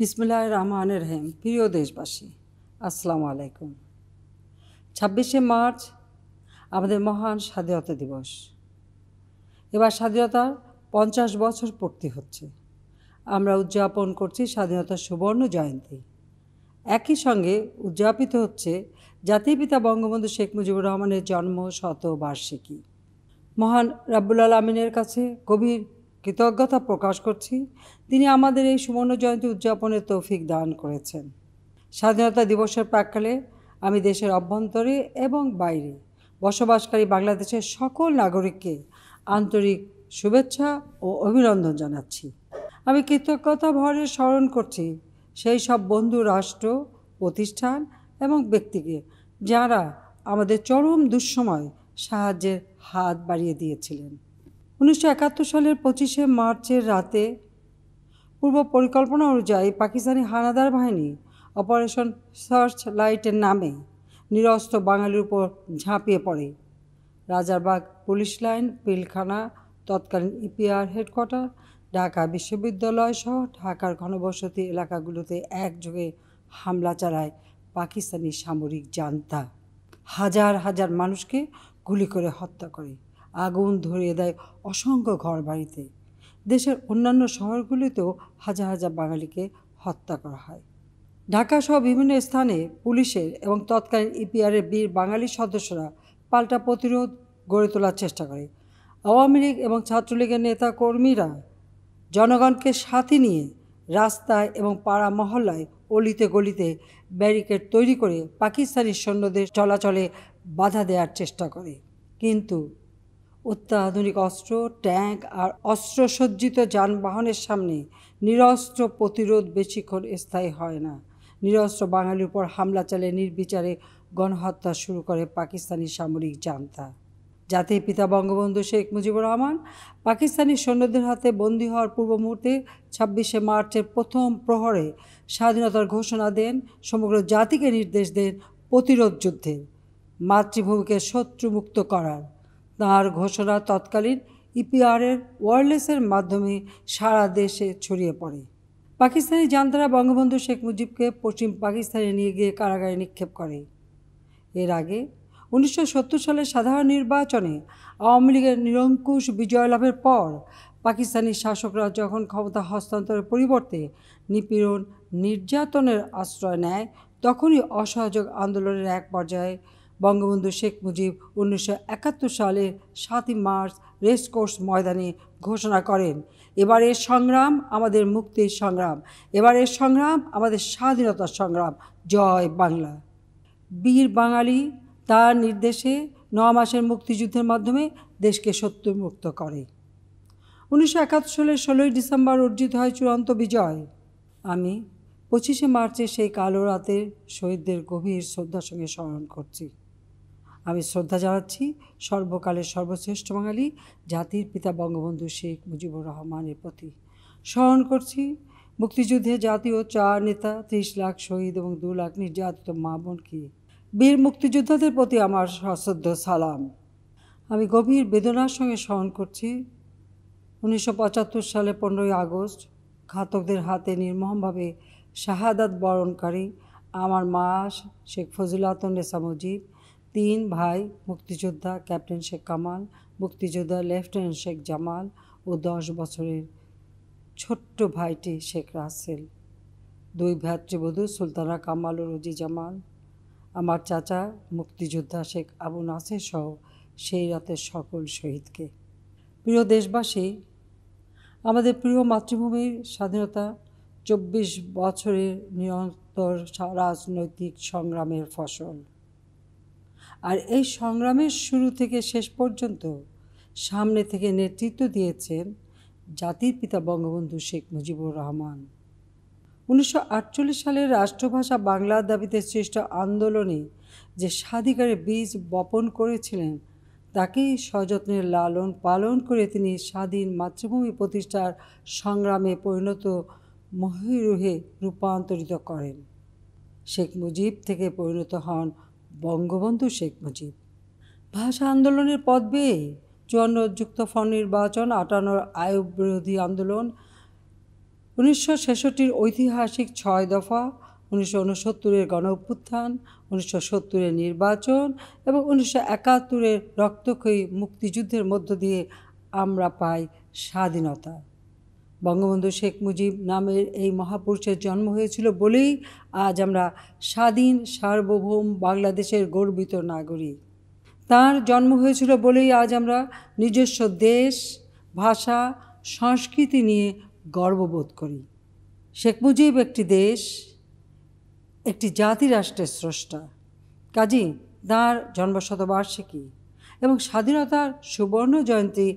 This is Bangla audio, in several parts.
বিসমুল্লাহ রহমান রহিম প্রিয় দেশবাসী আসসালামু আলাইকুম ছাব্বিশে মার্চ আমাদের মহান স্বাধীনতা দিবস এবার স্বাধীনতার পঞ্চাশ বছর পূর্তি হচ্ছে আমরা উদযাপন করছি স্বাধীনতার সুবর্ণ জয়ন্তী একই সঙ্গে উদযাপিত হচ্ছে জাতি পিতা বঙ্গবন্ধু শেখ মুজিবুর রহমানের জন্ম শতবার্ষিকী মহান রাব্বুল আলমিনের কাছে গভীর কৃতজ্ঞতা প্রকাশ করছি তিনি আমাদের এই সুবর্ণ জয়ন্তী উদযাপনের তৌফিক দান করেছেন স্বাধীনতা দিবসের প্রাককালে আমি দেশের অভ্যন্তরে এবং বাইরে বসবাসকারী বাংলাদেশের সকল নাগরিককে আন্তরিক শুভেচ্ছা ও অভিনন্দন জানাচ্ছি আমি কৃতজ্ঞতা ভরে স্মরণ করছি সেই সব বন্ধু রাষ্ট্র প্রতিষ্ঠান এবং ব্যক্তিকে যারা আমাদের চরম দুঃসময় সাহায্যের হাত বাড়িয়ে দিয়েছিলেন উনিশশো একাত্তর সালের পঁচিশে মার্চের রাতে পূর্ব পরিকল্পনা অনুযায়ী পাকিস্তানি হানাদার বাহিনী অপারেশন সার্চ লাইটের নামে নিরস্ত্র বাঙালির উপর ঝাঁপিয়ে পড়ে রাজারবাগ পুলিশ লাইন পিলখানা তৎকালীন ইপিআর হেডকোয়ার্টার ঢাকা বিশ্ববিদ্যালয় সহ ঢাকার ঘনবসতি এলাকাগুলোতে একযোগে হামলা চালায় পাকিস্তানি সামরিক জান্তা হাজার হাজার মানুষকে গুলি করে হত্যা করে আগুন ধরিয়ে দেয় অসংখ্য ঘরবাড়িতে দেশের অন্যান্য শহরগুলিতেও হাজার হাজার বাঙালিকে হত্যা করা হয় ঢাকাসহ বিভিন্ন স্থানে পুলিশের এবং তৎকালীন ইপিআরের বীর বাঙালি সদস্যরা পাল্টা প্রতিরোধ গড়ে তোলার চেষ্টা করে আওয়ামী লীগ এবং ছাত্রলীগের নেতা কর্মীরা জনগণকে সাথে নিয়ে রাস্তায় এবং পাড়া মহল্লায় অলিতে গলিতে ব্যারিকেড তৈরি করে পাকিস্তানি সৈন্যদের চলাচলে বাধা দেওয়ার চেষ্টা করে কিন্তু অত্যাধুনিক অস্ত্র ট্যাঙ্ক আর অস্ত্রসজ্জিত যানবাহনের সামনে নিরস্ত্র প্রতিরোধ বেশিক্ষণ স্থায়ী হয় না নিরস্ত্র বাঙালির উপর হামলা চালিয়ে নির্বিচারে গণহত্যা শুরু করে পাকিস্তানি সামরিক জান্তা জাতির পিতা বঙ্গবন্ধু শেখ মুজিবুর রহমান পাকিস্তানি সৈন্যদের হাতে বন্দী হওয়ার পূর্ব মুহূর্তে ছাব্বিশে মার্চের প্রথম প্রহরে স্বাধীনতার ঘোষণা দেন সমগ্র জাতিকে নির্দেশ দেন প্রতিরোধ যুদ্ধের মাতৃভূমিকে শত্রুমুক্ত করার তাঁর ঘোষণা তৎকালীন ইপিআরের ওয়ারলেসের মাধ্যমে সারা দেশে ছড়িয়ে পড়ে পাকিস্তানি জান্তারা বঙ্গবন্ধু শেখ মুজিবকে পশ্চিম পাকিস্তানে নিয়ে গিয়ে কারাগারে নিক্ষেপ করে এর আগে উনিশশো সালের সাধারণ নির্বাচনে আওয়ামী লীগের নিরঙ্কুশ বিজয় লাভের পর পাকিস্তানি শাসকরা যখন ক্ষমতা হস্তান্তরের পরিবর্তে নিপীড়ন নির্যাতনের আশ্রয় নেয় তখনই অসহযোগ আন্দোলনের এক পর্যায়ে বঙ্গবন্ধু শেখ মুজিব উনিশশো একাত্তর সালের সাতই মার্চ রেসকোর্স ময়দানে ঘোষণা করেন এবারের সংগ্রাম আমাদের মুক্তির সংগ্রাম এবারের সংগ্রাম আমাদের স্বাধীনতার সংগ্রাম জয় বাংলা বীর বাঙালি তার নির্দেশে ন মাসের মুক্তিযুদ্ধের মাধ্যমে দেশকে মুক্ত করে উনিশশো একাত্তর সালের ষোলোই ডিসেম্বর অর্জিত হয় চূড়ান্ত বিজয় আমি পঁচিশে মার্চে সেই কালো রাতের শহীদদের গভীর শ্রদ্ধার সঙ্গে স্মরণ করছি আমি শ্রদ্ধা জানাচ্ছি সর্বকালের সর্বশ্রেষ্ঠ বাঙালি জাতির পিতা বঙ্গবন্ধু শেখ মুজিবুর রহমানের প্রতি স্মরণ করছি মুক্তিযুদ্ধে জাতীয় চার নেতা ত্রিশ লাখ শহীদ এবং দু লাখ নির্যাতিত মা বোনকে বীর মুক্তিযোদ্ধাদের প্রতি আমার সশ্রদ্ধ সালাম আমি গভীর বেদনার সঙ্গে স্মরণ করছি উনিশশো সালে পনেরোই আগস্ট ঘাতকদের হাতে নির্মমভাবে শাহাদাত বরণকারী আমার মা শেখ ফজিলাতন নেসা মুজিব তিন ভাই মুক্তিযোদ্ধা ক্যাপ্টেন শেখ কামাল মুক্তিযোদ্ধা লেফটেন্যান্ট শেখ জামাল ও দশ বছরের ছোট্ট ভাইটি শেখ রাসেল দুই ভ্রাতৃবধূ সুলতানা কামাল ও রোজি জামাল আমার চাচা মুক্তিযোদ্ধা শেখ আবু নাসের সহ সেই রাতের সকল শহীদকে প্রিয় দেশবাসী আমাদের প্রিয় মাতৃভূমির স্বাধীনতা চব্বিশ বছরের নিরন্তর রাজনৈতিক সংগ্রামের ফসল আর এই সংগ্রামের শুরু থেকে শেষ পর্যন্ত সামনে থেকে নেতৃত্ব দিয়েছেন জাতির পিতা বঙ্গবন্ধু শেখ মুজিবুর রহমান উনিশশো সালের রাষ্ট্রভাষা বাংলা দাবিতে সৃষ্ট আন্দোলনে যে স্বাধিকারের বীজ বপন করেছিলেন তাকেই সযত্নে লালন পালন করে তিনি স্বাধীন মাতৃভূমি প্রতিষ্ঠার সংগ্রামে পরিণত মহিরুহে রূপান্তরিত করেন শেখ মুজিব থেকে পরিণত হন বঙ্গবন্ধু শেখ মুজিব ভাষা আন্দোলনের পথ বেয়ে চুয়ান্নযুক্ত ফল নির্বাচন আটানোর আয়ু বিরোধী আন্দোলন উনিশশো ছেষট্টির ঐতিহাসিক ছয় দফা উনিশশো উনসত্তরের গণ অভ্যুত্থান উনিশশো সত্তরের নির্বাচন এবং উনিশশো একাত্তরের রক্তক্ষয়ী মুক্তিযুদ্ধের মধ্য দিয়ে আমরা পাই স্বাধীনতা বঙ্গবন্ধু শেখ মুজিব নামের এই মহাপুরুষের জন্ম হয়েছিল বলেই আজ আমরা স্বাধীন সার্বভৌম বাংলাদেশের গর্বিত নাগরিক তার জন্ম হয়েছিল বলেই আজ আমরা নিজস্ব দেশ ভাষা সংস্কৃতি নিয়ে গর্ববোধ করি শেখ মুজিব একটি দেশ একটি জাতিরাষ্ট্রের স্রষ্টা কাজী তাঁর জন্মশতবার্ষিকী এবং স্বাধীনতার সুবর্ণ জয়ন্তী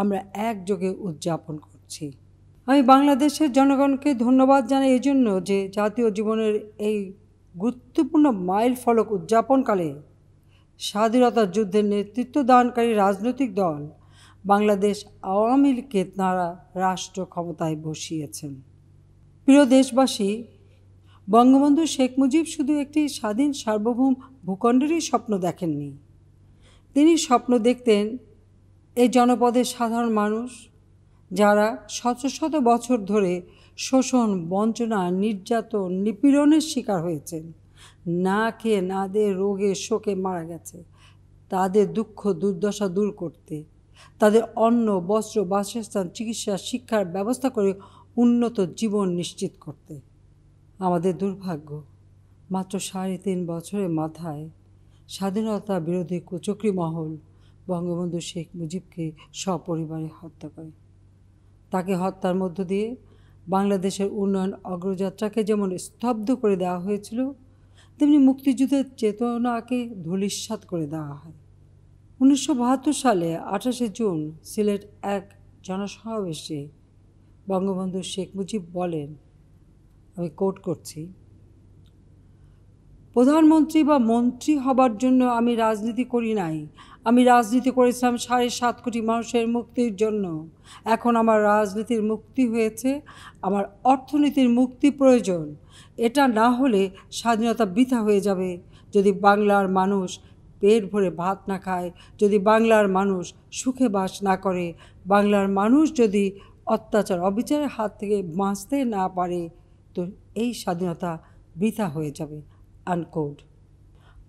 আমরা একযোগে উদযাপন করছি আমি বাংলাদেশের জনগণকে ধন্যবাদ জানাই এই জন্য যে জাতীয় জীবনের এই গুরুত্বপূর্ণ মাইল ফলক উদযাপনকালে স্বাধীনতা যুদ্ধের নেতৃত্ব দানকারী রাজনৈতিক দল বাংলাদেশ আওয়ামী লীগকে তাঁরা রাষ্ট্র ক্ষমতায় বসিয়েছেন প্রিয় দেশবাসী বঙ্গবন্ধু শেখ মুজিব শুধু একটি স্বাধীন সার্বভৌম ভূখণ্ডেরই স্বপ্ন দেখেননি তিনি স্বপ্ন দেখতেন এই জনপদের সাধারণ মানুষ যারা শত শত বছর ধরে শোষণ বঞ্চনা নির্যাতন নিপীড়নের শিকার হয়েছেন না খেয়ে না দে রোগে শোকে মারা গেছে তাদের দুঃখ দুর্দশা দূর করতে তাদের অন্ন বস্ত্র বাসস্থান চিকিৎসা শিক্ষার ব্যবস্থা করে উন্নত জীবন নিশ্চিত করতে আমাদের দুর্ভাগ্য মাত্র সাড়ে তিন বছরের মাথায় স্বাধীনতা বিরোধী কুচক্রী মহল বঙ্গবন্ধু শেখ মুজিবকে সপরিবারে হত্যা করে তাকে হত্যার মধ্য দিয়ে বাংলাদেশের উন্নয়ন অগ্রযাত্রাকে যেমন স্তব্ধ করে দেওয়া হয়েছিল তেমনি মুক্তিযুদ্ধের চেতনাকে ধূলিস্বাত করে দেওয়া হয় উনিশশো সালে আঠাশে জুন সিলেট এক জনসমাবেশে বঙ্গবন্ধু শেখ মুজিব বলেন আমি কোট করছি প্রধানমন্ত্রী বা মন্ত্রী হবার জন্য আমি রাজনীতি করি নাই আমি রাজনীতি করেছিলাম সাড়ে সাত কোটি মানুষের মুক্তির জন্য এখন আমার রাজনীতির মুক্তি হয়েছে আমার অর্থনীতির মুক্তি প্রয়োজন এটা না হলে স্বাধীনতা বৃথা হয়ে যাবে যদি বাংলার মানুষ পেট ভরে ভাত না খায় যদি বাংলার মানুষ সুখে বাস না করে বাংলার মানুষ যদি অত্যাচার অবিচারের হাত থেকে বাঁচতে না পারে তো এই স্বাধীনতা বৃথা হয়ে যাবে আনকোড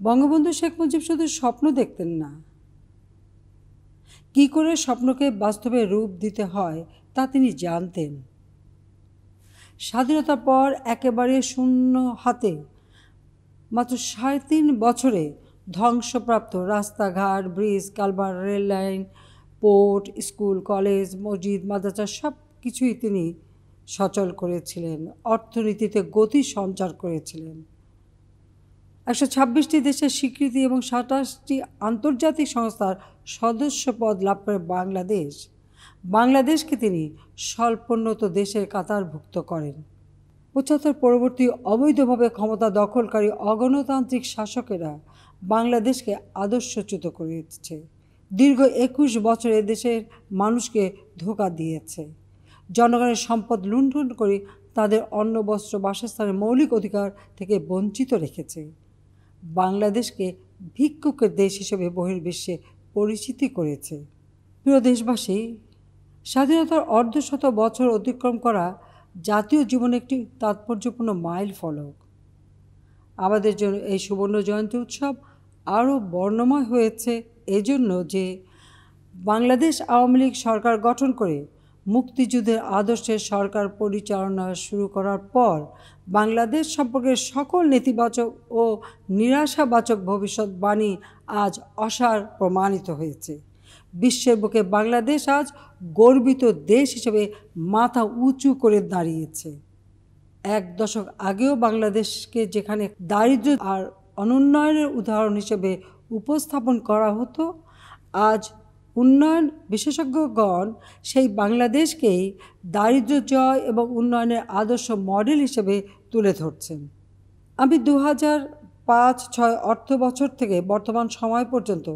বঙ্গবন্ধু শেখ মুজিব শুধু স্বপ্ন দেখতেন না কি করে স্বপ্নকে বাস্তবে রূপ দিতে হয় তা তিনি জানতেন স্বাধীনতার পর একেবারে শূন্য হাতে মাত্র সাড়ে তিন বছরে ধ্বংসপ্রাপ্ত রাস্তাঘাট ব্রিজ কালবার rail line port school college মসজিদ মাদ্রাসা সব কিছুই তিনি সচল করেছিলেন অর্থনীতিতে গতি সঞ্চার করেছিলেন একশো ছাব্বিশটি দেশের স্বীকৃতি এবং সাতাশটি আন্তর্জাতিক সংস্থার সদস্য পদ লাভ করে বাংলাদেশ বাংলাদেশকে তিনি স্বল্পোন্নত দেশের কাতারভুক্ত করেন পঁচাত্তর পরবর্তী অবৈধভাবে ক্ষমতা দখলকারী অগণতান্ত্রিক শাসকেরা বাংলাদেশকে আদর্শচ্যুত করেছে দীর্ঘ একুশ বছর দেশের মানুষকে ধোকা দিয়েছে জনগণের সম্পদ লুণ্ঠন করে তাদের অন্ন বস্ত্র বাসস্থানের মৌলিক অধিকার থেকে বঞ্চিত রেখেছে বাংলাদেশকে ভিক্ষুকের দেশ হিসেবে বহির্বিশ্বে পরিচিতি করেছে প্রিয় দেশবাসী স্বাধীনতার অর্ধশত বছর অতিক্রম করা জাতীয় জীবনে একটি তাৎপর্যপূর্ণ মাইল ফলক আমাদের জন্য এই সুবর্ণ জয়ন্তী উৎসব আরও বর্ণময় হয়েছে এজন্য যে বাংলাদেশ আওয়ামী লীগ সরকার গঠন করে মুক্তিযুদ্ধের আদর্শে সরকার পরিচালনা শুরু করার পর বাংলাদেশ সম্পর্কে সকল নেতিবাচক ও নিরাশাবাচক ভবিষ্যৎবাণী আজ অসার প্রমাণিত হয়েছে বিশ্বের বুকে বাংলাদেশ আজ গর্বিত দেশ হিসেবে মাথা উঁচু করে দাঁড়িয়েছে এক দশক আগেও বাংলাদেশকে যেখানে দারিদ্র আর অনুন্নয়নের উদাহরণ হিসেবে উপস্থাপন করা হতো আজ উন্নয়ন বিশেষজ্ঞগণ সেই বাংলাদেশকেই দারিদ্র জয় এবং উন্নয়নের আদর্শ মডেল হিসেবে তুলে ধরছেন আমি দু হাজার পাঁচ ছয় অর্থ বছর থেকে বর্তমান সময় পর্যন্ত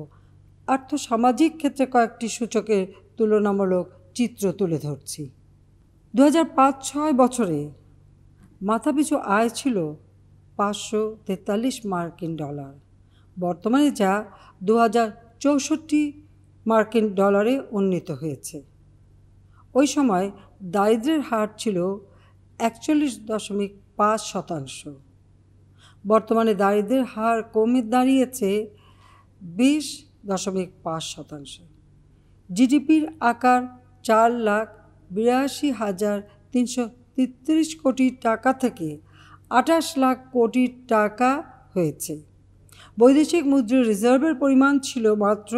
আর্থ সামাজিক ক্ষেত্রে কয়েকটি সূচকের তুলনামূলক চিত্র তুলে ধরছি দু হাজার পাঁচ ছয় বছরে মাথাপিছু আয় ছিল পাঁচশো তেতাল্লিশ মার্কিন ডলার বর্তমানে যা দু হাজার চৌষট্টি মার্কিন ডলারে উন্নীত হয়েছে ওই সময় দারিদ্রের হার ছিল একচল্লিশ দশমিক পাঁচ শতাংশ বর্তমানে দারিদ্রের হার কমে দাঁড়িয়েছে বিশ দশমিক পাঁচ শতাংশ জিডিপির আকার চার লাখ বিরাশি হাজার তিনশো তেত্রিশ কোটি টাকা থেকে আঠাশ লাখ কোটি টাকা হয়েছে বৈদেশিক মুদ্রার রিজার্ভের পরিমাণ ছিল মাত্র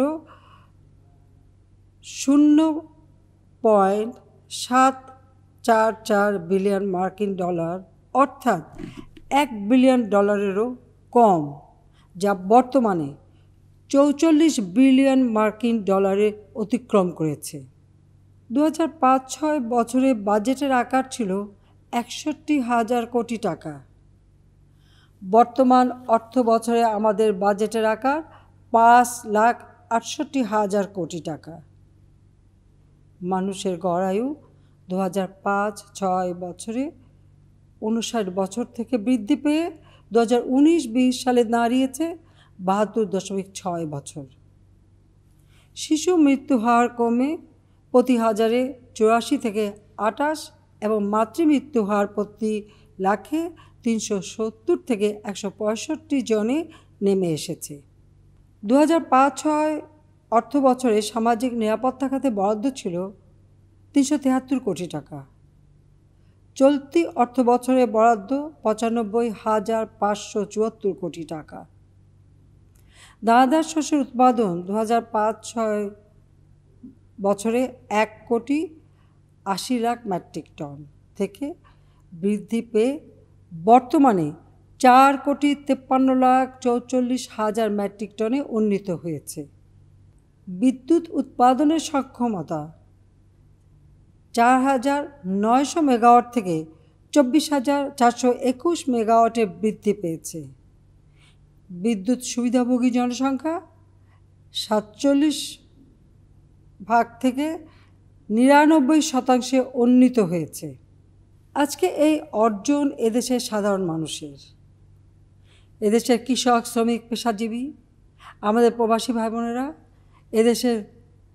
শূন্য পয়েন্ট সাত চার চার বিলিয়ন মার্কিন ডলার অর্থাৎ এক বিলিয়ন ডলারেরও কম যা বর্তমানে চৌচল্লিশ বিলিয়ন মার্কিন ডলারে অতিক্রম করেছে দু হাজার পাঁচ ছয় বছরে বাজেটের আকার ছিল একষট্টি হাজার কোটি টাকা বর্তমান অর্থ বছরে আমাদের বাজেটের আকার পাঁচ লাখ আটষট্টি হাজার কোটি টাকা মানুষের গড়ায়ু দু হাজার পাঁচ ছয় বছরে উনষাট বছর থেকে বৃদ্ধি পেয়ে দু হাজার উনিশ বিশ সালে দাঁড়িয়েছে বাহাত্তর দশমিক ছয় বছর শিশু হার কমে প্রতি হাজারে চুরাশি থেকে আটাশ এবং মাতৃমৃত্যু হার প্রতি লাখে তিনশো সত্তর থেকে একশো পঁয়ষট্টি জনে নেমে এসেছে দু হাজার পাঁচ ছয় অর্থ বছরে সামাজিক নিরাপত্তা খাতে বরাদ্দ ছিল তিনশো তেহাত্তর কোটি টাকা চলতি অর্থ বছরে বরাদ্দ পঁচানব্বই হাজার পাঁচশো চুয়াত্তর কোটি টাকা দানাদার শস্যের উৎপাদন দু হাজার পাঁচ ছয় বছরে এক কোটি আশি লাখ মেট্রিক টন থেকে বৃদ্ধি পেয়ে বর্তমানে চার কোটি তেপ্পান্ন লাখ চৌচল্লিশ হাজার মেট্রিক টনে উন্নীত হয়েছে বিদ্যুৎ উৎপাদনের সক্ষমতা চার হাজার নয়শো মেগাওয়াট থেকে চব্বিশ হাজার চারশো একুশ মেগাওয়াটে বৃদ্ধি পেয়েছে বিদ্যুৎ সুবিধাভোগী জনসংখ্যা সাতচল্লিশ ভাগ থেকে নিরানব্বই শতাংশে উন্নীত হয়েছে আজকে এই অর্জন এদেশের সাধারণ মানুষের এদেশের কৃষক শ্রমিক পেশাজীবী আমাদের প্রবাসী ভাই বোনেরা এদেশের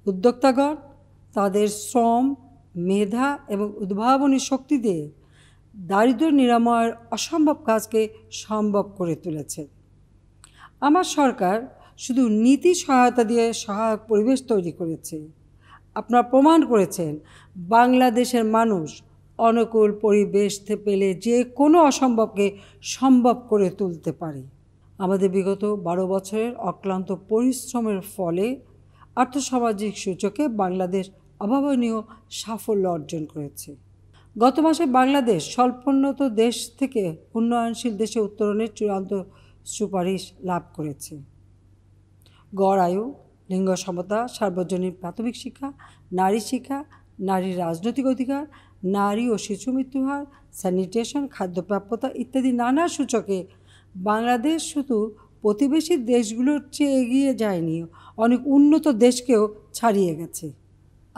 উদ্যোক্তাগণ তাদের শ্রম মেধা এবং উদ্ভাবনী শক্তি দিয়ে দারিদ্র নিরাময়ের অসম্ভব কাজকে সম্ভব করে তুলেছে আমার সরকার শুধু নীতি সহায়তা দিয়ে সহায়ক পরিবেশ তৈরি করেছে আপনারা প্রমাণ করেছেন বাংলাদেশের মানুষ অনুকূল পরিবেশ পেলে যে কোনো অসম্ভবকে সম্ভব করে তুলতে পারে আমাদের বিগত বারো বছরের অক্লান্ত পরিশ্রমের ফলে আর্থসামাজিক সূচকে বাংলাদেশ অভাবনীয় সাফল্য অর্জন করেছে গত মাসে বাংলাদেশ স্বল্পোন্নত দেশ থেকে উন্নয়নশীল দেশে উত্তরণের চূড়ান্ত সুপারিশ লাভ করেছে গড় আয়ু লিঙ্গ সমতা সার্বজনীন প্রাথমিক শিক্ষা নারী শিক্ষা নারীর রাজনৈতিক অধিকার নারী ও শিশু হার স্যানিটেশন খাদ্যপ্রাপ্যতা ইত্যাদি নানা সূচকে বাংলাদেশ শুধু প্রতিবেশী দেশগুলোর চেয়ে এগিয়ে যায়নি অনেক উন্নত দেশকেও ছাড়িয়ে গেছে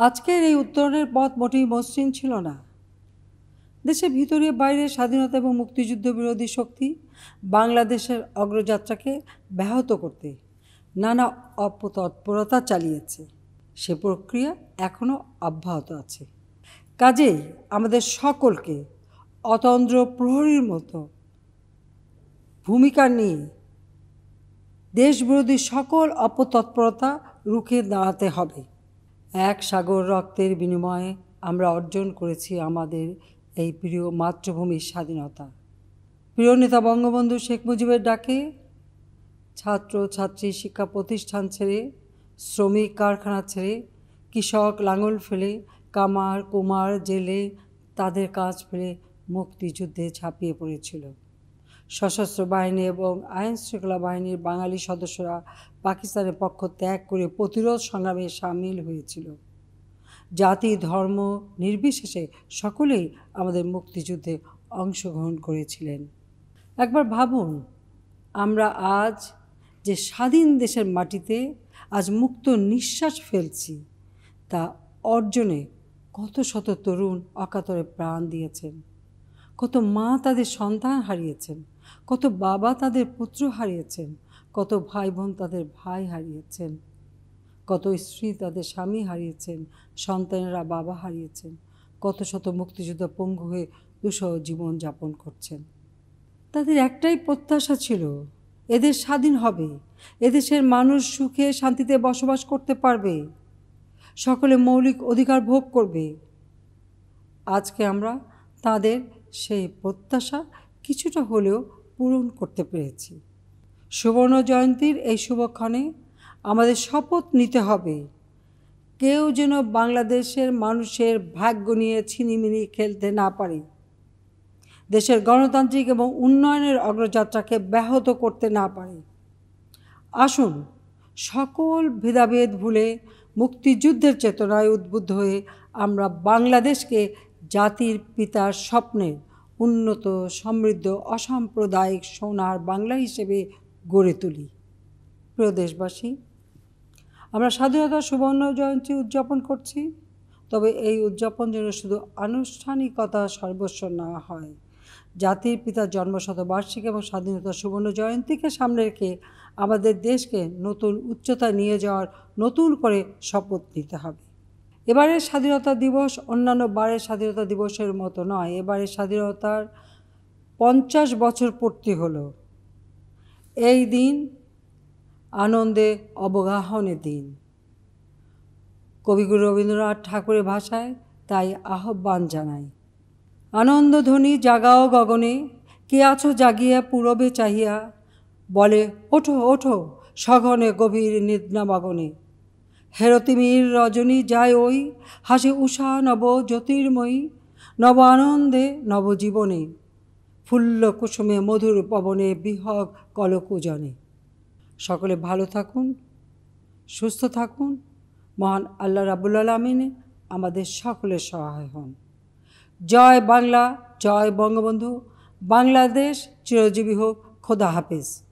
আজকের এই উত্তরণের পথ মোটেই মসৃণ ছিল না দেশের ভিতরে বাইরে স্বাধীনতা এবং মুক্তিযুদ্ধ বিরোধী শক্তি বাংলাদেশের অগ্রযাত্রাকে ব্যাহত করতে নানা অপতৎপরতা চালিয়েছে সে প্রক্রিয়া এখনও অব্যাহত আছে কাজেই আমাদের সকলকে অতন্দ্র প্রহরীর মতো ভূমিকা নিয়ে দেশবিরোধী সকল অপতৎপরতা রুখে দাঁড়াতে হবে এক সাগর রক্তের বিনিময়ে আমরা অর্জন করেছি আমাদের এই প্রিয় মাতৃভূমির স্বাধীনতা প্রিয় নেতা বঙ্গবন্ধু শেখ মুজিবের ডাকে ছাত্র ছাত্রী শিক্ষা প্রতিষ্ঠান ছেড়ে শ্রমিক কারখানা ছেড়ে কৃষক লাঙল ফেলে কামার কুমার জেলে তাদের কাজ ফেলে মুক্তিযুদ্ধে ঝাঁপিয়ে পড়েছিল সশস্ত্র বাহিনী এবং আইন শৃঙ্খলা বাহিনীর বাঙালি সদস্যরা পাকিস্তানের পক্ষ ত্যাগ করে প্রতিরোধ সংগ্রামে সামিল হয়েছিল জাতি ধর্ম নির্বিশেষে সকলেই আমাদের মুক্তিযুদ্ধে অংশগ্রহণ করেছিলেন একবার ভাবুন আমরা আজ যে স্বাধীন দেশের মাটিতে আজ মুক্ত নিঃশ্বাস ফেলছি তা অর্জনে কত শত তরুণ অকাতরে প্রাণ দিয়েছেন কত মা তাদের সন্তান হারিয়েছেন কত বাবা তাদের পুত্র হারিয়েছেন কত ভাই বোন তাদের ভাই হারিয়েছেন কত স্ত্রী তাদের স্বামী হারিয়েছেন সন্তানেরা বাবা হারিয়েছেন কত শত মুক্তিযোদ্ধা পঙ্গু হয়ে দুঃসহ জীবন যাপন করছেন তাদের একটাই প্রত্যাশা ছিল এদের স্বাধীন হবে এদেশের মানুষ সুখে শান্তিতে বসবাস করতে পারবে সকলে মৌলিক অধিকার ভোগ করবে আজকে আমরা তাদের সেই প্রত্যাশা কিছুটা হলেও পূরণ করতে পেরেছি সুবর্ণ জয়ন্তীর এই শুভক্ষণে আমাদের শপথ নিতে হবে কেউ যেন বাংলাদেশের মানুষের ভাগ্য নিয়ে ছিনিমিনি খেলতে না পারে দেশের গণতান্ত্রিক এবং উন্নয়নের অগ্রযাত্রাকে ব্যাহত করতে না পারে আসুন সকল ভেদাভেদ ভুলে মুক্তিযুদ্ধের চেতনায় উদ্বুদ্ধ হয়ে আমরা বাংলাদেশকে জাতির পিতার স্বপ্নের উন্নত সমৃদ্ধ অসাম্প্রদায়িক সোনার বাংলা হিসেবে গড়ে তুলি প্রিয় দেশবাসী আমরা স্বাধীনতা সুবর্ণ জয়ন্তী উদযাপন করছি তবে এই উদযাপন যেন শুধু আনুষ্ঠানিকতা সর্বস্ব না হয় জাতির পিতার জন্মশতবার্ষিকী এবং স্বাধীনতা সুবর্ণ জয়ন্তীকে সামনে রেখে আমাদের দেশকে নতুন উচ্চতা নিয়ে যাওয়ার নতুন করে শপথ নিতে হবে এবারের স্বাধীনতা দিবস অন্যান্য বারের স্বাধীনতা দিবসের মতো নয় এবারের স্বাধীনতার পঞ্চাশ বছর পূর্তি হলো এই দিন আনন্দে অবগাহনের দিন কবিগুরু রবীন্দ্রনাথ ঠাকুরের ভাষায় তাই আহ্বান জানাই আনন্দধ্বনি জাগাও গগনে কে আছো জাগিয়া পূরবে চাহিয়া বলে ওঠো ওঠো সঘনে গভীর নিদ্রা মগনে হেরতিমির রজনী যায় ওই হাসে উষা নব জ্যোতির্ময়ী নব আনন্দে নবজীবনে ফুল্ল কুসুমে মধুর পবনে বিহগ কলকুজনে সকলে ভালো থাকুন সুস্থ থাকুন মহান আল্লাহ রাবুল আলমিনে আমাদের সকলের সহায় হন জয় বাংলা জয় বঙ্গবন্ধু বাংলাদেশ চিরজীবী হোক খোদা হাফিজ